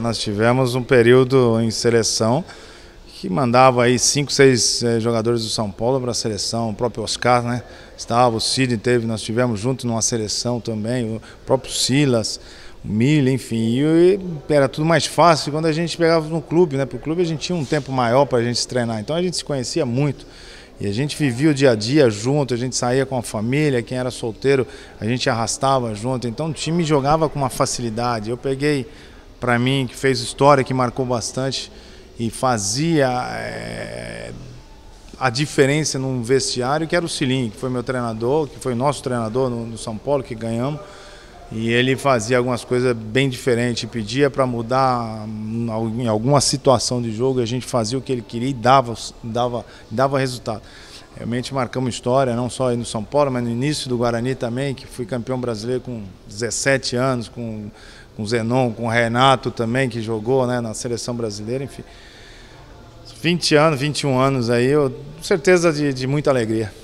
Nós tivemos um período em seleção que mandava aí cinco, seis eh, jogadores do São Paulo para a seleção, o próprio Oscar, né? Estava, o Cid teve, nós tivemos junto numa seleção também, o próprio Silas, o Milha, enfim, e era tudo mais fácil quando a gente pegava no clube, né? Para o clube a gente tinha um tempo maior para a gente se treinar, então a gente se conhecia muito. E a gente vivia o dia a dia junto, a gente saía com a família, quem era solteiro, a gente arrastava junto. Então o time jogava com uma facilidade. Eu peguei para mim, que fez história, que marcou bastante e fazia é, a diferença num vestiário, que era o Silim, que foi meu treinador, que foi nosso treinador no, no São Paulo, que ganhamos. E ele fazia algumas coisas bem diferentes, pedia para mudar em alguma situação de jogo, a gente fazia o que ele queria e dava, dava, dava resultado. Realmente marcamos história, não só aí no São Paulo, mas no início do Guarani também, que fui campeão brasileiro com 17 anos, com, com Zenon, com Renato também, que jogou né, na seleção brasileira, enfim. 20 anos, 21 anos aí, eu, com certeza de, de muita alegria.